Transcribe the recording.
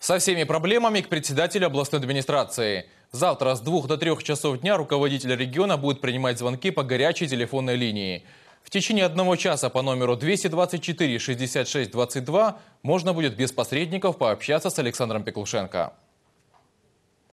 Со всеми проблемами к председателю областной администрации. Завтра с 2 до 3 часов дня руководитель региона будет принимать звонки по горячей телефонной линии. В течение одного часа по номеру 224 66 22 можно будет без посредников пообщаться с Александром Пеклушенко.